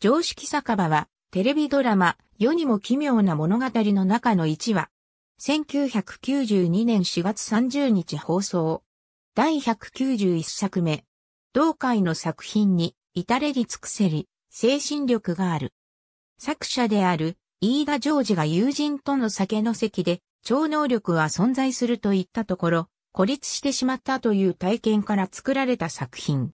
常識酒場は、テレビドラマ、世にも奇妙な物語の中の1話。1992年4月30日放送。第191作目。同会の作品に、至れり尽くせり、精神力がある。作者である、飯田ジョージが友人との酒の席で、超能力は存在すると言ったところ、孤立してしまったという体験から作られた作品。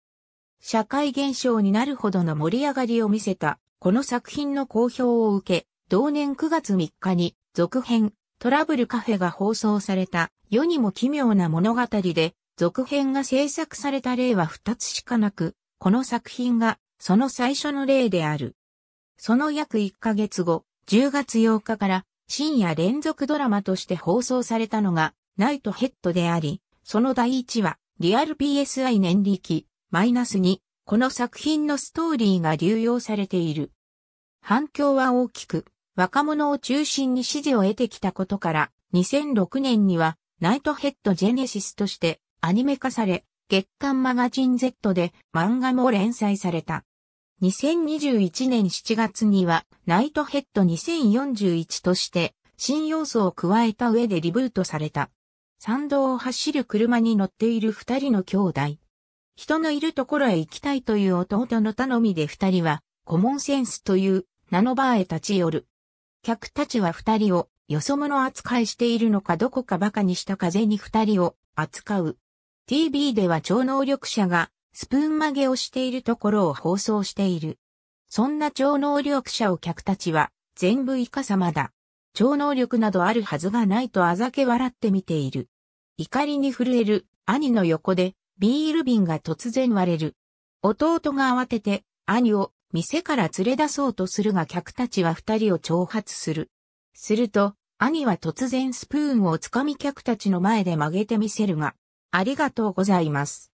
社会現象になるほどの盛り上がりを見せた、この作品の好評を受け、同年9月3日に続編トラブルカフェが放送された世にも奇妙な物語で続編が制作された例は2つしかなく、この作品がその最初の例である。その約1ヶ月後、10月8日から深夜連続ドラマとして放送されたのがナイトヘッドであり、その第1話、リアル PSI 年力、マイナス2、この作品のストーリーが流用されている。反響は大きく、若者を中心に支持を得てきたことから、2006年には、ナイトヘッドジェネシスとしてアニメ化され、月刊マガジン Z で漫画も連載された。2021年7月には、ナイトヘッド2041として、新要素を加えた上でリブートされた。参道を走る車に乗っている二人の兄弟。人のいるところへ行きたいという弟の頼みで二人は、コモンセンスという名のバーへ立ち寄る。客たちは二人を、よそ者扱いしているのかどこか馬鹿にした風に二人を扱う。TV では超能力者がスプーン曲げをしているところを放送している。そんな超能力者を客たちは全部イカ様だ。超能力などあるはずがないとあざけ笑って見ている。怒りに震える兄の横でビール瓶が突然割れる。弟が慌てて、兄を店から連れ出そうとするが客たちは二人を挑発する。すると、兄は突然スプーンをつかみ客たちの前で曲げてみせるが、ありがとうございます。